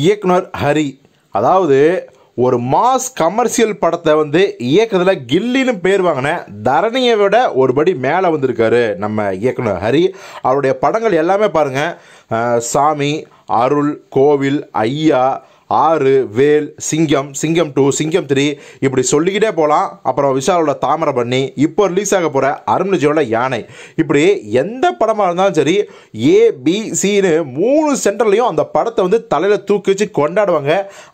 இயக்குனர் ஹரி அதாவது ஒரு மாஸ் கமர்ஷியல் படத்தை வந்து இயக்கத்தில் கில்லின்னு பேர் வாங்கின தரணியை விட ஒருபடி மேலே வந்திருக்காரு நம்ம இயக்குனர் ஹரி அவருடைய படங்கள் எல்லாமே பாருங்கள் சாமி அருள் கோவில் ஐயா ஆறு வேல் சிங்கம் சிங்கம் டூ சிங்கம் த்ரீ இப்படி சொல்லிக்கிட்டே போகலாம் அப்புறம் விஷாலோட தாமரை பண்ணி இப்போ ரிலீஸ் ஆக போகிற அருண்ஜியோட யானை இப்படி எந்த படமாக இருந்தாலும் சரி ஏபிசின்னு மூணு சென்டர்லையும் அந்த படத்தை வந்து தலையில் தூக்கி வச்சு கொண்டாடுவாங்க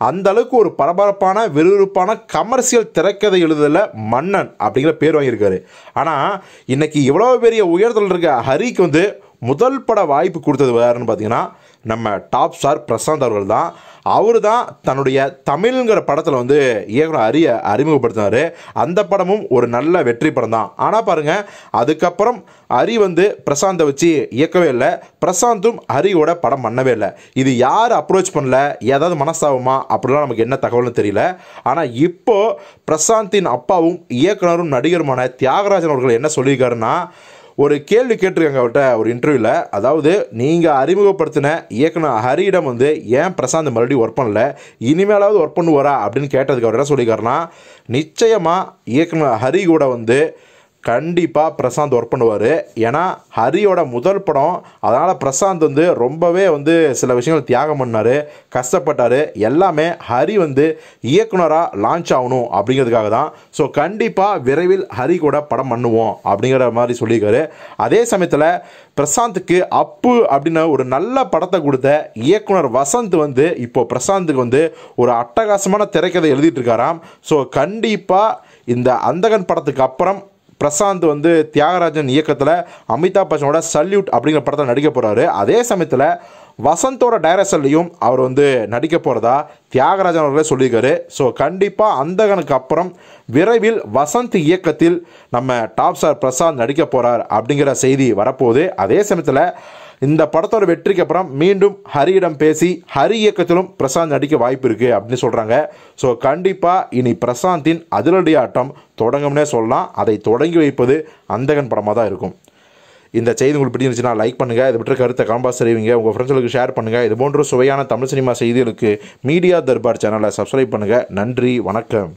அந்த அளவுக்கு ஒரு பரபரப்பான விறுவிறுப்பான கமர்ஷியல் திரைக்கதை எழுதுதல மன்னன் அப்படிங்கிற பேர் வாங்கியிருக்காரு ஆனால் இன்னைக்கு இவ்வளோ பெரிய உயர்தல் இருக்க ஹரிக்கு வந்து முதல் பட வாய்ப்பு கொடுத்தது வேறுன்னு பார்த்தீங்கன்னா நம்ம டாப் ஸ்டார் பிரசாந்த் அவர்கள் தான் அவர் தான் தன்னுடைய தமிழ்ங்கிற படத்தில் வந்து இயக்குனர் அரிய அறிமுகப்படுத்தினார் அந்த படமும் ஒரு நல்ல வெற்றி படம் தான் ஆனால் பாருங்கள் அதுக்கப்புறம் அரி வந்து பிரசாந்தை வச்சு இயக்கவே இல்லை பிரசாந்தும் அரியோட படம் பண்ணவே இல்லை இது யார் அப்ரோச் பண்ணல ஏதாவது மனஸ்தாபமா அப்படிலாம் நமக்கு என்ன தகவல்னு தெரியல ஆனால் இப்போது பிரசாந்தின் அப்பாவும் இயக்குனரும் நடிகருமான தியாகராஜன் அவர்கள் என்ன சொல்லியிருக்காருன்னா ஒரு கேள்வி கேட்டிருக்காங்க அவர்கிட்ட ஒரு இன்டர்வியூவில் அதாவது நீங்கள் அறிமுகப்படுத்தின இயக்குனர் ஹரியிடம் வந்து ஏன் பிரசாந்த் மறுபடியும் ஒர்க் பண்ணல இனிமேலாவது ஒர்க் பண்ணுவாரா அப்படின்னு கேட்டதுக்கு அவர் என்ன சொல்லியிருக்காருன்னா நிச்சயமாக இயக்குனர் ஹரி கூட வந்து கண்டிப்பாக பிரசாந்த் ஒர்க் பண்ணுவார் ஏன்னா ஹரியோட முதல் படம் அதனால் பிரசாந்த் வந்து ரொம்பவே வந்து சில விஷயங்கள் தியாகம் பண்ணார் கஷ்டப்பட்டார் எல்லாமே ஹரி வந்து இயக்குனராக லான்ச் ஆகணும் அப்படிங்கிறதுக்காக தான் ஸோ கண்டிப்பாக விரைவில் ஹரி கூட படம் பண்ணுவோம் அப்படிங்கிற மாதிரி சொல்லியிருக்காரு அதே சமயத்தில் பிரசாந்துக்கு அப்பு அப்படின்னு ஒரு நல்ல படத்தை கொடுத்த இயக்குனர் வசந்த் வந்து இப்போது பிரசாந்துக்கு வந்து ஒரு அட்டகாசமான திரைக்கதை எழுதிட்டு இருக்காராம் ஸோ கண்டிப்பாக இந்த அந்தகன் படத்துக்கு அப்புறம் பிரசாந்த் வந்து தியாகராஜன் இயக்கத்தில் அமிதாப் பச்சனோட சல்யூட் அப்படிங்கிற படத்தில் நடிக்க போகிறாரு அதே சமயத்தில் வசந்தோட டைரக்ஷன்லையும் அவர் வந்து நடிக்க போகிறதா தியாகராஜன் அவர்களே சொல்லியிருக்காரு ஸோ கண்டிப்பாக அந்தகனுக்கு அப்புறம் விரைவில் வசந்த் இயக்கத்தில் நம்ம டாப் ஸ்டார் பிரசாந்த் நடிக்க போகிறார் அப்படிங்கிற செய்தி வரப்போகுது அதே சமயத்தில் இந்த படத்தோட வெற்றிக்கு அப்புறம் மீண்டும் ஹரியிடம் பேசி ஹரி இயக்கத்திலும் பிரசாந்த் நடிக்க வாய்ப்பு இருக்குது அப்படின்னு சொல்கிறாங்க ஸோ கண்டிப்பாக இனி பிரசாந்தின் அதிரடி ஆட்டம் தொடங்கும்னே சொல்லலாம் அதை தொடங்கி வைப்பது அந்தகன் படமாக தான் இருக்கும் இந்த செய்தி உங்களுக்கு பிடிச்சிருந்துச்சுன்னா லைக் பண்ணுங்கள் இது விட்டு கருத்தை கம்பா செய்வீங்க உங்கள் ஃப்ரெண்ட்ஸுக்கு ஷேர் பண்ணுங்கள் இது போன்ற சுவையான தமிழ் சினிமா செய்திகளுக்கு மீடியா தர்பார் சேனலை சப்ஸ்கிரைப் பண்ணுங்கள் நன்றி வணக்கம்